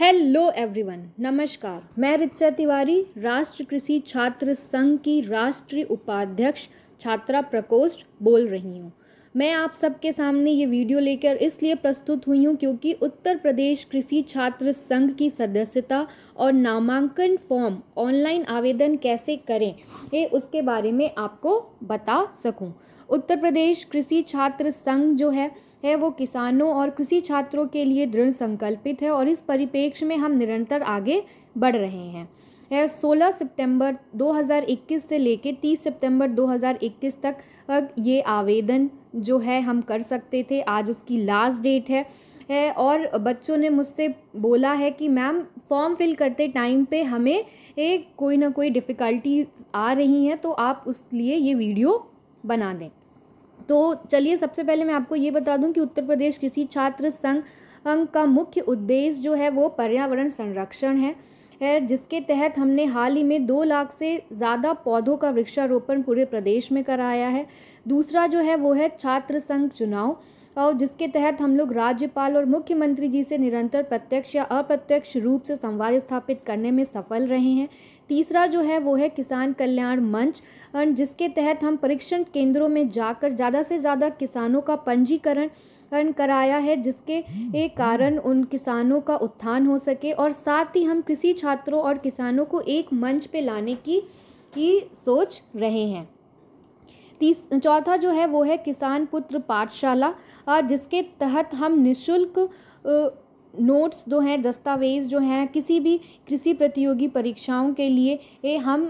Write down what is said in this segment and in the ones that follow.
hello everyone नमस्कार मैं रिचा तिवारी राष्ट्र कृषि छात्र संघ की राष्ट्रीय उपाध्यक्ष छात्रा प्रकोष्ठ बोल रही हूँ मैं आप सबके सामने ये वीडियो लेकर इसलिए प्रस्तुत हुई हूँ क्योंकि उत्तर प्रदेश कृषि छात्र संघ की सदस्यता और नामांकन फॉर्म ऑनलाइन आवेदन कैसे करें ये उसके बारे में आपको बता सकूँ उत्तर प्रदेश कृषि छात्र संघ जो है है वो किसानों और कृषि छात्रों के लिए दृढ़ संकल्पित है और इस परिप्रेक्ष्य में हम निरंतर आगे बढ़ रहे हैं है 16 सितंबर 2021 से लेकर 30 सितंबर 2021 तक ये आवेदन जो है हम कर सकते थे आज उसकी लास्ट डेट है है और बच्चों ने मुझसे बोला है कि मैम फॉर्म फिल करते टाइम पे हमें एक कोई ना कोई डिफ़िकल्टी आ रही हैं तो आप उस लिए ये वीडियो बना दें तो चलिए सबसे पहले मैं आपको ये बता दूं कि उत्तर प्रदेश कृषि छात्र संघ का मुख्य उद्देश्य जो है वो पर्यावरण संरक्षण है है जिसके तहत हमने हाल ही में दो लाख से ज़्यादा पौधों का वृक्षारोपण पूरे प्रदेश में कराया है दूसरा जो है वो है छात्र संघ चुनाव और जिसके तहत हम लोग राज्यपाल और मुख्यमंत्री जी से निरंतर प्रत्यक्ष या अप्रत्यक्ष रूप से संवाद स्थापित करने में सफल रहे हैं तीसरा जो है वो है किसान कल्याण मंच जिसके तहत हम परीक्षण केंद्रों में जाकर ज़्यादा से ज़्यादा किसानों का पंजीकरण कराया है जिसके एक कारण उन किसानों का उत्थान हो सके और साथ ही हम कृषि छात्रों और किसानों को एक मंच पे लाने की, की सोच रहे हैं तीस चौथा जो है वो है किसान पुत्र पाठशाला जिसके तहत हम निशुल्क नोट्स जो हैं दस्तावेज़ जो हैं किसी भी कृषि प्रतियोगी परीक्षाओं के लिए ये हम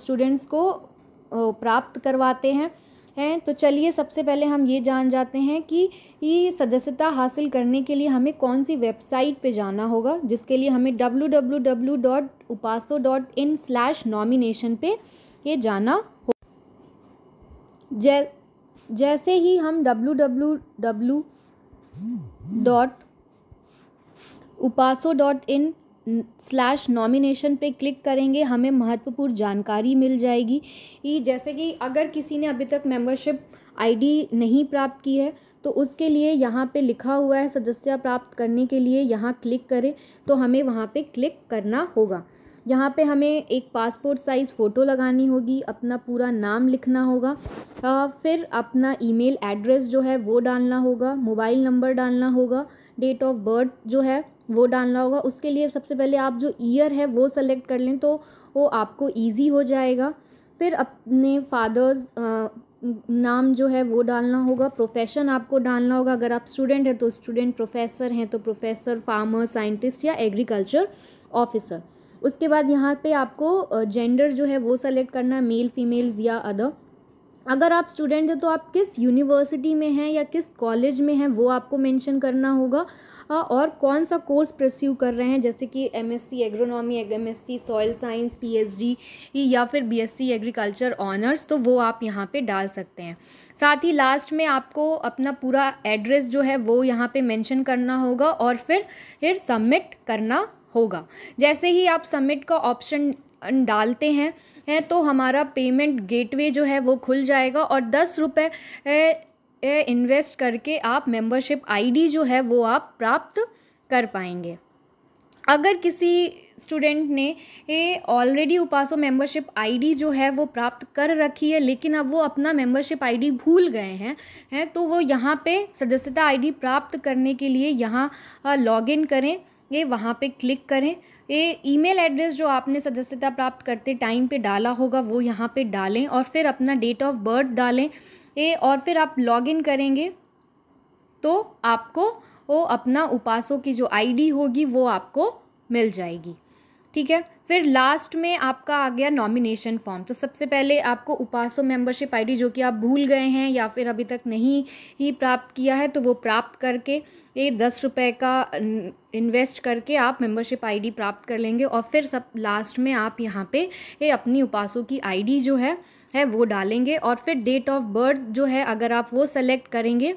स्टूडेंट्स को प्राप्त करवाते हैं हैं तो चलिए सबसे पहले हम ये जान जाते हैं कि ये सदस्यता हासिल करने के लिए हमें कौन सी वेबसाइट पे जाना होगा जिसके लिए हमें डब्लू डब्लू डब्लू डॉट उपासो डॉट इन स्लैश नॉमिनेशन पर ये जाना जै जैसे ही हम डब्लू डब्लू डब्लू डॉट उपासो डॉट इन स्लैश नॉमिनेशन पे क्लिक करेंगे हमें महत्वपूर्ण जानकारी मिल जाएगी जैसे कि अगर किसी ने अभी तक मेंबरशिप आईडी नहीं प्राप्त की है तो उसके लिए यहाँ पे लिखा हुआ है सदस्य प्राप्त करने के लिए यहाँ क्लिक करें तो हमें वहाँ पे क्लिक करना होगा यहाँ पे हमें एक पासपोर्ट साइज़ फ़ोटो लगानी होगी अपना पूरा नाम लिखना होगा आ, फिर अपना ईमेल एड्रेस जो है वो डालना होगा मोबाइल नंबर डालना होगा डेट ऑफ बर्थ जो है वो डालना होगा उसके लिए सबसे पहले आप जो ईयर है वो सेलेक्ट कर लें तो वो आपको ईजी हो जाएगा फिर अपने फादर्स नाम जो है वो डालना होगा प्रोफेशन आपको डालना होगा अगर आप स्टूडेंट हैं तो स्टूडेंट प्रोफेसर हैं तो प्रोफेसर फार्मर साइंटिस्ट या एग्रीकल्चर ऑफिसर उसके बाद यहाँ पे आपको जेंडर जो है वो सेलेक्ट करना है मेल फीमेल्स या अदर अगर आप स्टूडेंट हैं तो आप किस यूनिवर्सिटी में हैं या किस कॉलेज में हैं वो आपको मेंशन करना होगा और कौन सा कोर्स प्रस्यू कर रहे हैं जैसे कि MSc agronomy MSc soil science PhD या फिर बीएससी एग्रीकल्चर ऑनर्स तो वो आप यहाँ पे डाल सकते हैं साथ ही लास्ट में आपको अपना पूरा एड्रेस जो है वो यहाँ पर मैंशन करना होगा और फिर फिर सबमिट करना होगा जैसे ही आप सबमिट का ऑप्शन डालते हैं है तो हमारा पेमेंट गेटवे जो है वो खुल जाएगा और दस रुपये इन्वेस्ट करके आप मेंबरशिप आईडी जो है वो आप प्राप्त कर पाएंगे अगर किसी स्टूडेंट ने ये ऑलरेडी उपासो मेंबरशिप आईडी जो है वो प्राप्त कर रखी है लेकिन अब वो अपना मेंबरशिप आईडी भूल गए हैं हैं तो वो यहाँ पे सदस्यता आईडी प्राप्त करने के लिए यहाँ लॉगिन करें ये वहाँ पे क्लिक करें ये ईमेल एड्रेस जो आपने सदस्यता प्राप्त करते टाइम पे डाला होगा वो यहाँ पे डालें और फिर अपना डेट ऑफ बर्थ डालें ये और फिर आप लॉगिन करेंगे तो आपको वो अपना उपासों की जो आईडी होगी वो आपको मिल जाएगी ठीक है फिर लास्ट में आपका आ गया नॉमिनेशन फॉर्म तो सबसे पहले आपको उपासो मेंबरशिप आईडी जो कि आप भूल गए हैं या फिर अभी तक नहीं ही प्राप्त किया है तो वो प्राप्त करके ये दस रुपये का इन्वेस्ट करके आप मेंबरशिप आईडी प्राप्त कर लेंगे और फिर सब लास्ट में आप यहाँ पे ये अपनी उपासो की आईडी जो है है वो डालेंगे और फिर डेट ऑफ बर्थ जो है अगर आप वो सेलेक्ट करेंगे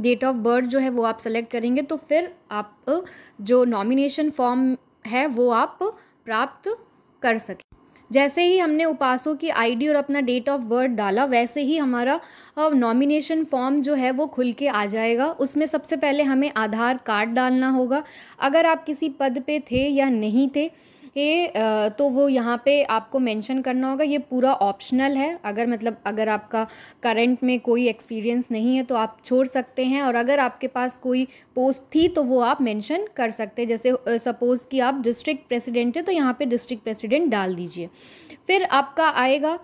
डेट ऑफ बर्थ जो है वो आप सेलेक्ट करेंगे तो फिर आप जो नॉमिनेशन फॉर्म है वो आप प्राप्त कर सकें जैसे ही हमने उपासों की आईडी और अपना डेट ऑफ बर्थ डाला वैसे ही हमारा नॉमिनेशन फॉर्म जो है वो खुल के आ जाएगा उसमें सबसे पहले हमें आधार कार्ड डालना होगा अगर आप किसी पद पे थे या नहीं थे ये तो वो यहाँ पे आपको मेंशन करना होगा ये पूरा ऑप्शनल है अगर मतलब अगर आपका करंट में कोई एक्सपीरियंस नहीं है तो आप छोड़ सकते हैं और अगर आपके पास कोई पोस्ट थी तो वो आप मेंशन कर सकते हैं जैसे सपोज़ कि आप डिस्ट्रिक्ट प्रेसिडेंट है तो यहाँ पे डिस्ट्रिक्ट प्रेसिडेंट डाल दीजिए फिर आपका आएगा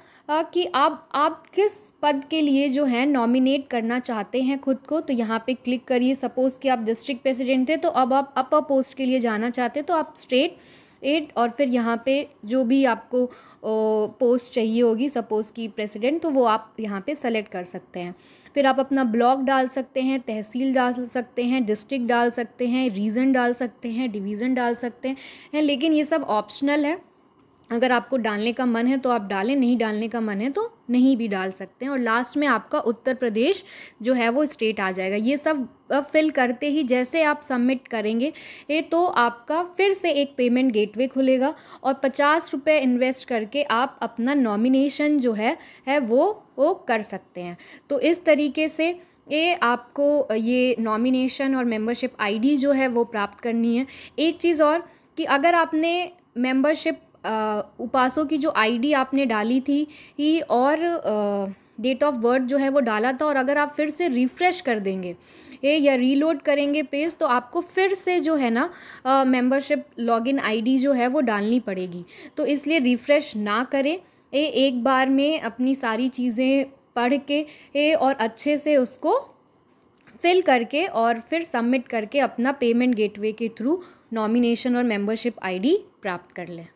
कि आप आप किस पद के लिए जो है नॉमिनेट करना चाहते हैं खुद को तो यहाँ पे क्लिक करिए सपोज़ कि आप डिस्ट्रिक्ट प्रेसिडेंट थे तो अब आप अपर पोस्ट के लिए जाना चाहते हैं तो आप स्टेट एट और फिर यहाँ पे जो भी आपको पोस्ट चाहिए होगी सपोज़ की प्रेसिडेंट तो वो आप यहाँ पे सेलेक्ट कर सकते हैं फिर आप अपना ब्लॉक डाल सकते हैं तहसील डाल सकते हैं डिस्ट्रिक्ट डाल सकते हैं रीजन डाल सकते हैं डिवीज़न डाल सकते हैं लेकिन ये सब ऑप्शनल है अगर आपको डालने का मन है तो आप डालें नहीं डालने का मन है तो नहीं भी डाल सकते हैं और लास्ट में आपका उत्तर प्रदेश जो है वो स्टेट आ जाएगा ये सब फिल करते ही जैसे आप सबमिट करेंगे ये तो आपका फिर से एक पेमेंट गेटवे खुलेगा और पचास रुपये इन्वेस्ट करके आप अपना नॉमिनेशन जो है है वो वो कर सकते हैं तो इस तरीके से ये आपको ये नॉमिनेशन और मेंबरशिप आईडी जो है वो प्राप्त करनी है एक चीज़ और कि अगर आपने मेंबरशिप उपासों की जो आईडी आपने डाली थी ही और आ, डेट ऑफ बर्थ जो है वो डाला था और अगर आप फिर से रिफ़्रेश कर देंगे ए या रीलोड करेंगे पेज तो आपको फिर से जो है ना मेंबरशिप लॉगिन आईडी जो है वो डालनी पड़ेगी तो इसलिए रिफ़्रेश ना करें ए एक बार में अपनी सारी चीज़ें पढ़ के ए और अच्छे से उसको फिल करके और फिर सबमिट करके अपना पेमेंट गेटवे के थ्रू नॉमिनेशन और मेंबरशिप आईडी प्राप्त कर लें